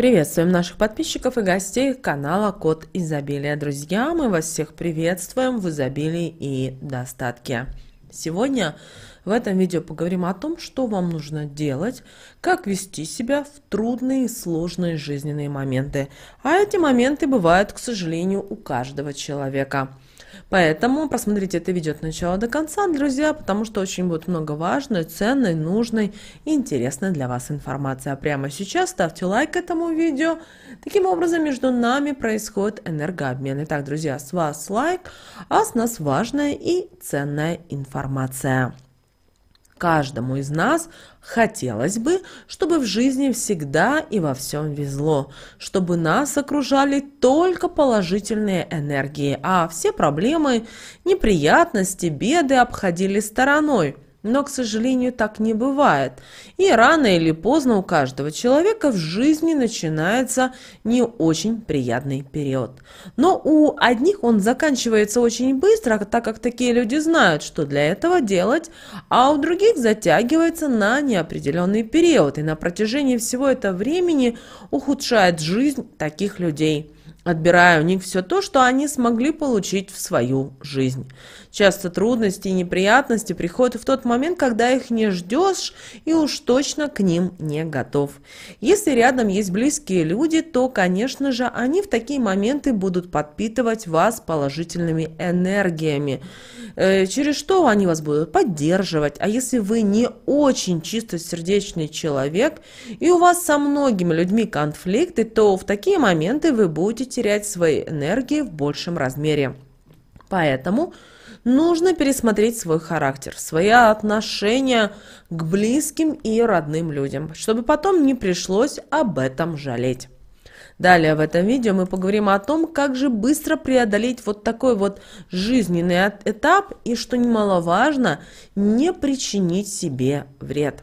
Приветствуем наших подписчиков и гостей канала Код Изобилия. Друзья, мы вас всех приветствуем в изобилии и достатке. Сегодня в этом видео поговорим о том, что вам нужно делать, как вести себя в трудные и сложные жизненные моменты. А эти моменты бывают, к сожалению, у каждого человека. Поэтому просмотрите это видео от начала до конца, друзья, потому что очень будет много важной, ценной, нужной и интересной для вас информации. А прямо сейчас ставьте лайк этому видео. Таким образом, между нами происходит энергообмен. Итак, друзья, с вас лайк, а с нас важная и ценная информация. Каждому из нас хотелось бы, чтобы в жизни всегда и во всем везло, чтобы нас окружали только положительные энергии, а все проблемы, неприятности, беды обходили стороной – но, к сожалению, так не бывает. И рано или поздно у каждого человека в жизни начинается не очень приятный период. Но у одних он заканчивается очень быстро, так как такие люди знают, что для этого делать, а у других затягивается на неопределенный период и на протяжении всего этого времени ухудшает жизнь таких людей отбирая у них все то, что они смогли получить в свою жизнь. Часто трудности и неприятности приходят в тот момент, когда их не ждешь и уж точно к ним не готов. Если рядом есть близкие люди, то, конечно же, они в такие моменты будут подпитывать вас положительными энергиями, э, через что они вас будут поддерживать. А если вы не очень чистосердечный человек и у вас со многими людьми конфликты, то в такие моменты вы будете терять свои энергии в большем размере. Поэтому нужно пересмотреть свой характер, свои отношения к близким и родным людям, чтобы потом не пришлось об этом жалеть. Далее в этом видео мы поговорим о том, как же быстро преодолеть вот такой вот жизненный этап и, что немаловажно, не причинить себе вред.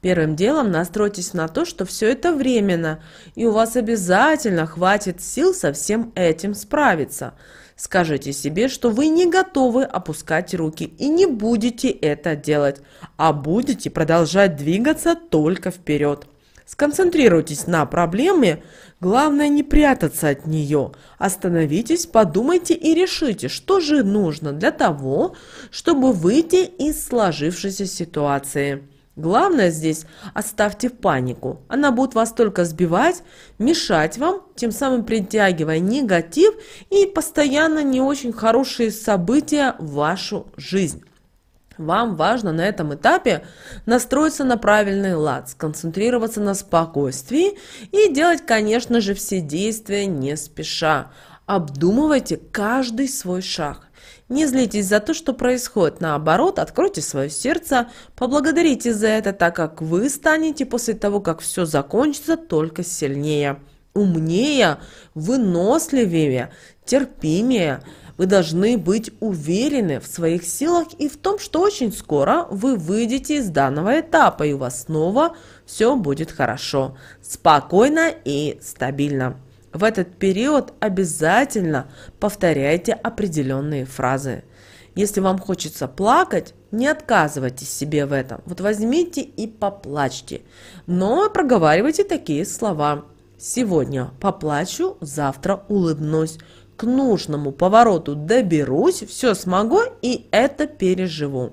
Первым делом настройтесь на то, что все это временно, и у вас обязательно хватит сил со всем этим справиться – Скажите себе, что вы не готовы опускать руки и не будете это делать, а будете продолжать двигаться только вперед. Сконцентрируйтесь на проблеме, главное не прятаться от нее. Остановитесь, подумайте и решите, что же нужно для того, чтобы выйти из сложившейся ситуации. Главное здесь – оставьте панику. Она будет вас только сбивать, мешать вам, тем самым притягивая негатив и постоянно не очень хорошие события в вашу жизнь. Вам важно на этом этапе настроиться на правильный лад, сконцентрироваться на спокойствии и делать, конечно же, все действия не спеша. Обдумывайте каждый свой шаг. Не злитесь за то, что происходит. Наоборот, откройте свое сердце, поблагодарите за это, так как вы станете после того, как все закончится, только сильнее, умнее, выносливее, терпимее. Вы должны быть уверены в своих силах и в том, что очень скоро вы выйдете из данного этапа, и у вас снова все будет хорошо, спокойно и стабильно. В этот период обязательно повторяйте определенные фразы. Если вам хочется плакать, не отказывайте себе в этом. Вот возьмите и поплачьте. Но проговаривайте такие слова. Сегодня поплачу, завтра улыбнусь. К нужному повороту доберусь, все смогу и это переживу.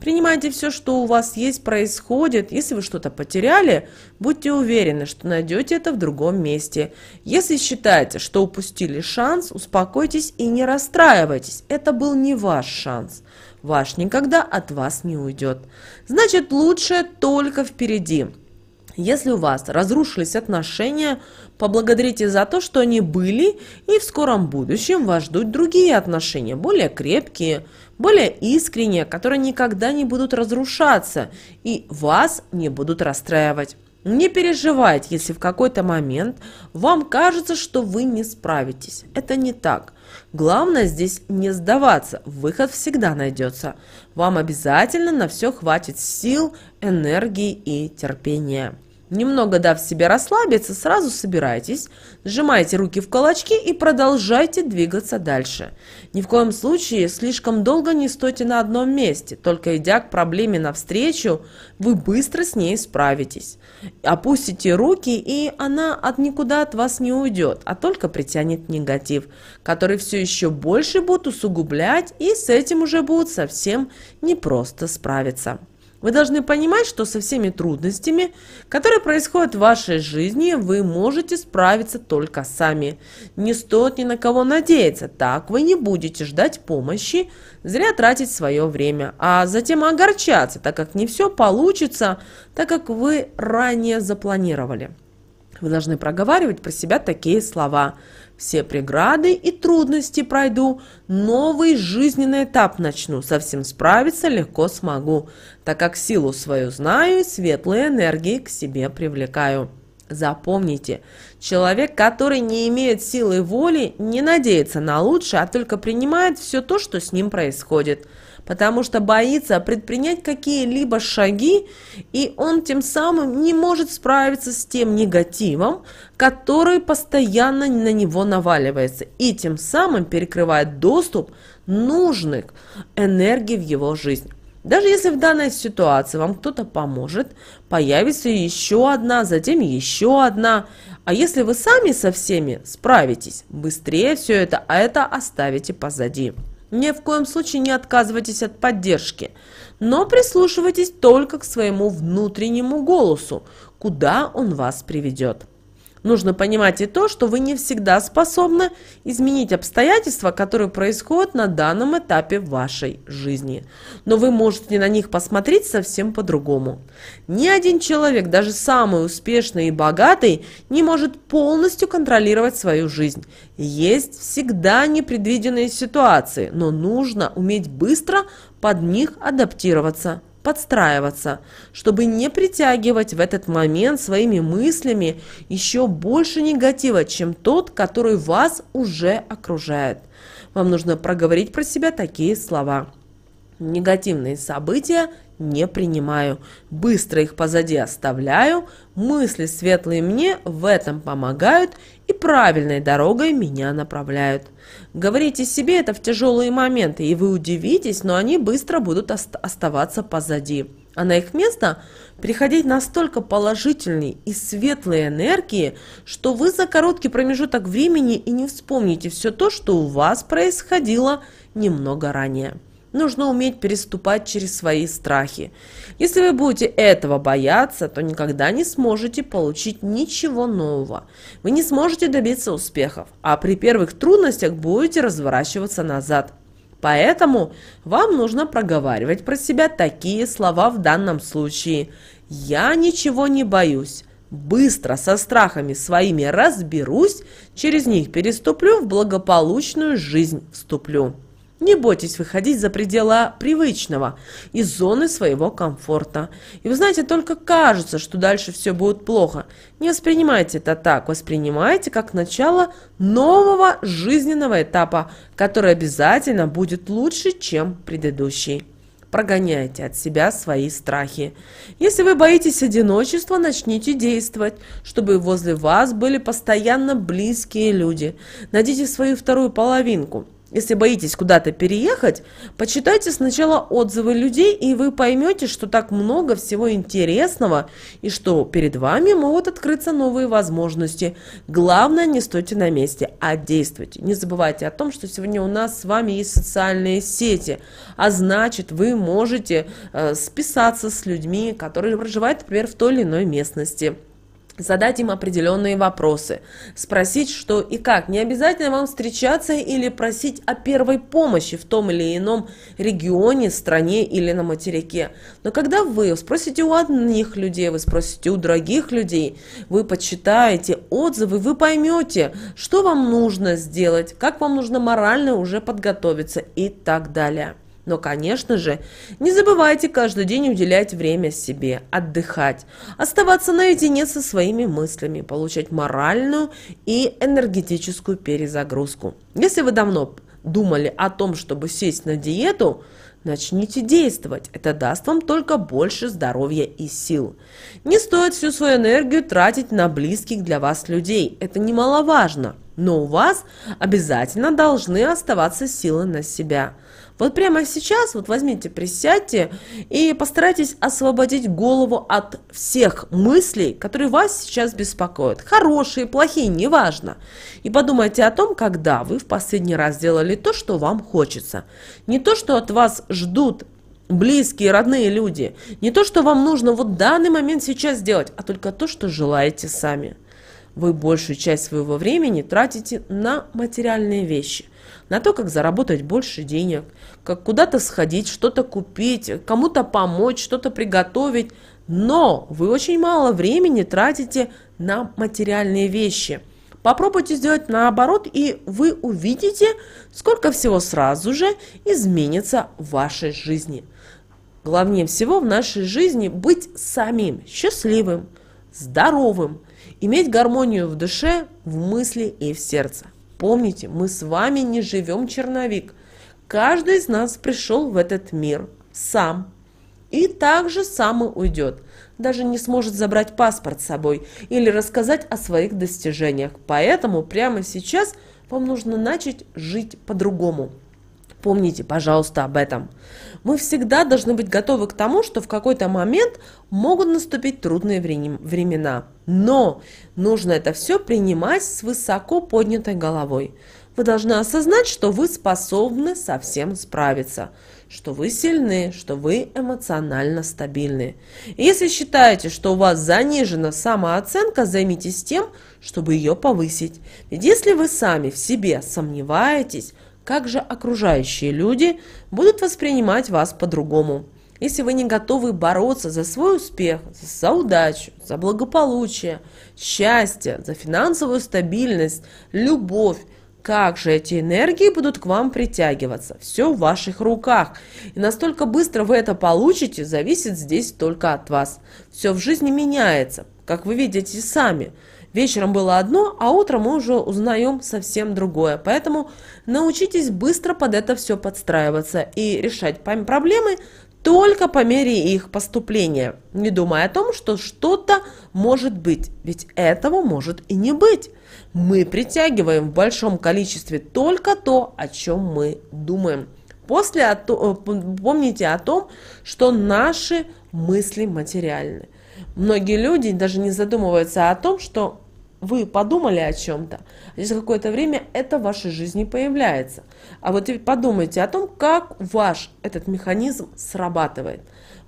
Принимайте все, что у вас есть, происходит. Если вы что-то потеряли, будьте уверены, что найдете это в другом месте. Если считаете, что упустили шанс, успокойтесь и не расстраивайтесь. Это был не ваш шанс. Ваш никогда от вас не уйдет. Значит, лучше только впереди. Если у вас разрушились отношения, поблагодарите за то, что они были, и в скором будущем вас ждут другие отношения, более крепкие, более искренние, которые никогда не будут разрушаться и вас не будут расстраивать. Не переживайте, если в какой-то момент вам кажется, что вы не справитесь. Это не так. Главное здесь не сдаваться, выход всегда найдется. Вам обязательно на все хватит сил, энергии и терпения. Немного дав себе расслабиться, сразу собирайтесь, сжимайте руки в кулачки и продолжайте двигаться дальше. Ни в коем случае слишком долго не стойте на одном месте, только идя к проблеме навстречу, вы быстро с ней справитесь. Опустите руки, и она от никуда от вас не уйдет, а только притянет негатив, который все еще больше будут усугублять, и с этим уже будет совсем непросто справиться. Вы должны понимать, что со всеми трудностями, которые происходят в вашей жизни, вы можете справиться только сами. Не стоит ни на кого надеяться, так вы не будете ждать помощи, зря тратить свое время, а затем огорчаться, так как не все получится, так как вы ранее запланировали. Вы должны проговаривать про себя такие слова. Все преграды и трудности пройду, новый жизненный этап начну, совсем справиться легко смогу так как силу свою знаю и светлые энергии к себе привлекаю. Запомните, человек, который не имеет силы воли, не надеется на лучшее, а только принимает все то, что с ним происходит, потому что боится предпринять какие-либо шаги, и он тем самым не может справиться с тем негативом, который постоянно на него наваливается, и тем самым перекрывает доступ нужных энергий в его жизнь. Даже если в данной ситуации вам кто-то поможет, появится еще одна, затем еще одна. А если вы сами со всеми справитесь, быстрее все это, а это оставите позади. Ни в коем случае не отказывайтесь от поддержки, но прислушивайтесь только к своему внутреннему голосу, куда он вас приведет. Нужно понимать и то, что вы не всегда способны изменить обстоятельства, которые происходят на данном этапе вашей жизни. Но вы можете на них посмотреть совсем по-другому. Ни один человек, даже самый успешный и богатый, не может полностью контролировать свою жизнь. Есть всегда непредвиденные ситуации, но нужно уметь быстро под них адаптироваться подстраиваться, чтобы не притягивать в этот момент своими мыслями еще больше негатива, чем тот, который вас уже окружает. Вам нужно проговорить про себя такие слова. Негативные события не принимаю, быстро их позади оставляю, мысли светлые мне в этом помогают и правильной дорогой меня направляют. Говорите себе это в тяжелые моменты, и вы удивитесь, но они быстро будут ост оставаться позади. А на их место приходить настолько положительные и светлые энергии, что вы за короткий промежуток времени и не вспомните все то, что у вас происходило немного ранее. Нужно уметь переступать через свои страхи. Если вы будете этого бояться, то никогда не сможете получить ничего нового. Вы не сможете добиться успехов, а при первых трудностях будете разворачиваться назад. Поэтому вам нужно проговаривать про себя такие слова в данном случае. «Я ничего не боюсь» быстро со страхами своими разберусь, через них переступлю, в благополучную жизнь вступлю. Не бойтесь выходить за пределы привычного, из зоны своего комфорта. И вы знаете, только кажется, что дальше все будет плохо. Не воспринимайте это так, воспринимайте как начало нового жизненного этапа, который обязательно будет лучше, чем предыдущий прогоняйте от себя свои страхи. Если вы боитесь одиночества, начните действовать, чтобы возле вас были постоянно близкие люди. Найдите свою вторую половинку – если боитесь куда-то переехать, почитайте сначала отзывы людей, и вы поймете, что так много всего интересного, и что перед вами могут открыться новые возможности. Главное, не стойте на месте, а действуйте. Не забывайте о том, что сегодня у нас с вами есть социальные сети, а значит, вы можете э, списаться с людьми, которые проживают, например, в той или иной местности задать им определенные вопросы, спросить, что и как. Не обязательно вам встречаться или просить о первой помощи в том или ином регионе, стране или на материке. Но когда вы спросите у одних людей, вы спросите у других людей, вы почитаете отзывы, вы поймете, что вам нужно сделать, как вам нужно морально уже подготовиться и так далее. Но, конечно же, не забывайте каждый день уделять время себе, отдыхать, оставаться наедине со своими мыслями, получать моральную и энергетическую перезагрузку. Если вы давно думали о том, чтобы сесть на диету, начните действовать. Это даст вам только больше здоровья и сил. Не стоит всю свою энергию тратить на близких для вас людей. Это немаловажно. Но у вас обязательно должны оставаться силы на себя. Вот прямо сейчас, вот возьмите, присядьте и постарайтесь освободить голову от всех мыслей, которые вас сейчас беспокоят. Хорошие, плохие, неважно. И подумайте о том, когда вы в последний раз делали то, что вам хочется. Не то, что от вас ждут близкие, родные люди. Не то, что вам нужно вот в данный момент сейчас сделать, а только то, что желаете сами. Вы большую часть своего времени тратите на материальные вещи, на то, как заработать больше денег, как куда-то сходить, что-то купить, кому-то помочь, что-то приготовить, но вы очень мало времени тратите на материальные вещи. Попробуйте сделать наоборот, и вы увидите, сколько всего сразу же изменится в вашей жизни. Главнее всего в нашей жизни быть самим счастливым, здоровым, иметь гармонию в душе, в мысли и в сердце. Помните, мы с вами не живем черновик. Каждый из нас пришел в этот мир сам. И так же сам и уйдет. Даже не сможет забрать паспорт с собой или рассказать о своих достижениях. Поэтому прямо сейчас вам нужно начать жить по-другому. Помните, пожалуйста, об этом. Мы всегда должны быть готовы к тому, что в какой-то момент могут наступить трудные времена. Но нужно это все принимать с высоко поднятой головой. Вы должны осознать, что вы способны со всем справиться, что вы сильны, что вы эмоционально стабильны. И если считаете, что у вас занижена самооценка, займитесь тем, чтобы ее повысить. Ведь если вы сами в себе сомневаетесь, как же окружающие люди будут воспринимать вас по-другому? Если вы не готовы бороться за свой успех, за удачу, за благополучие, счастье, за финансовую стабильность, любовь, как же эти энергии будут к вам притягиваться? Все в ваших руках. И настолько быстро вы это получите, зависит здесь только от вас. Все в жизни меняется, как вы видите сами. Вечером было одно, а утром мы уже узнаем совсем другое. Поэтому научитесь быстро под это все подстраиваться и решать проблемы только по мере их поступления, не думая о том, что что-то может быть, ведь этого может и не быть. Мы притягиваем в большом количестве только то, о чем мы думаем. После э, помните о том, что наши мысли материальны. Многие люди даже не задумываются о том, что вы подумали о чем-то, через какое-то время это в вашей жизни появляется. А вот подумайте о том, как ваш этот механизм срабатывает.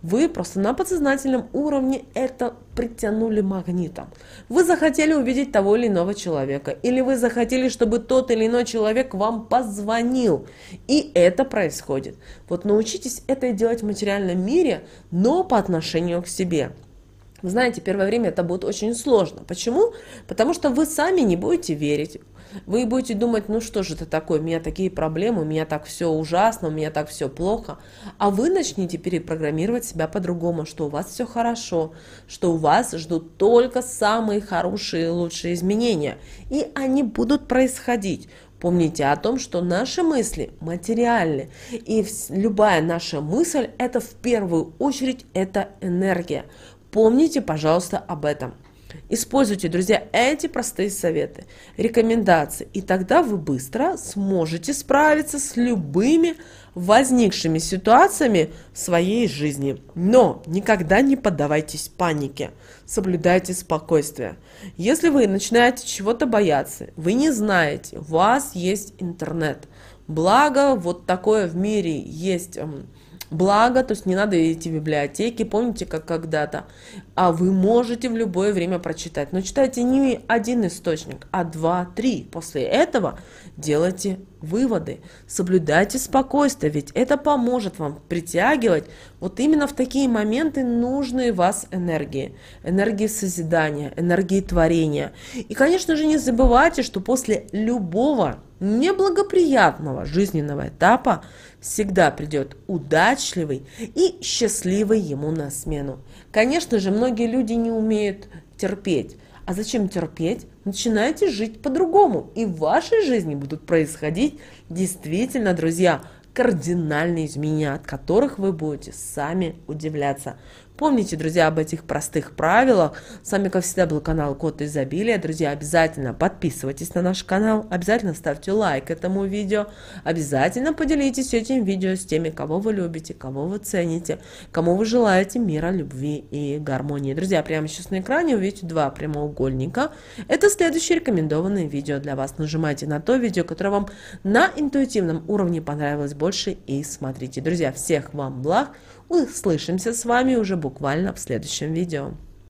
Вы просто на подсознательном уровне это притянули магнитом. Вы захотели увидеть того или иного человека, или вы захотели, чтобы тот или иной человек вам позвонил. И это происходит. Вот научитесь это делать в материальном мире, но по отношению к себе. Вы знаете, первое время это будет очень сложно. Почему? Потому что вы сами не будете верить. Вы будете думать, ну что же это такое, у меня такие проблемы, у меня так все ужасно, у меня так все плохо. А вы начнете перепрограммировать себя по-другому, что у вас все хорошо, что у вас ждут только самые хорошие и лучшие изменения. И они будут происходить. Помните о том, что наши мысли материальны, и любая наша мысль – это в первую очередь это энергия. Помните, пожалуйста, об этом. Используйте, друзья, эти простые советы, рекомендации, и тогда вы быстро сможете справиться с любыми возникшими ситуациями в своей жизни. Но никогда не поддавайтесь панике, соблюдайте спокойствие. Если вы начинаете чего-то бояться, вы не знаете, у вас есть интернет. Благо, вот такое в мире есть эм, Благо, то есть не надо идти в библиотеки, помните, как когда-то. А вы можете в любое время прочитать. Но читайте не один источник, а два, три. После этого делайте выводы. Соблюдайте спокойствие, ведь это поможет вам притягивать вот именно в такие моменты нужные вас энергии. Энергии созидания, энергии творения. И, конечно же, не забывайте, что после любого неблагоприятного жизненного этапа всегда придет удачливый и счастливый ему на смену. Конечно же, многие люди не умеют терпеть. А зачем терпеть? Начинайте жить по-другому, и в вашей жизни будут происходить действительно, друзья, кардинальные изменения, от которых вы будете сами удивляться. Помните, друзья, об этих простых правилах. С вами, как всегда, был канал Код Изобилия. Друзья, обязательно подписывайтесь на наш канал, обязательно ставьте лайк этому видео, обязательно поделитесь этим видео с теми, кого вы любите, кого вы цените, кому вы желаете мира, любви и гармонии. Друзья, прямо сейчас на экране увидите два прямоугольника. Это следующее рекомендованное видео для вас. Нажимайте на то видео, которое вам на интуитивном уровне понравилось больше и смотрите. Друзья, всех вам благ, Услышимся с вами уже буквально в следующем видео.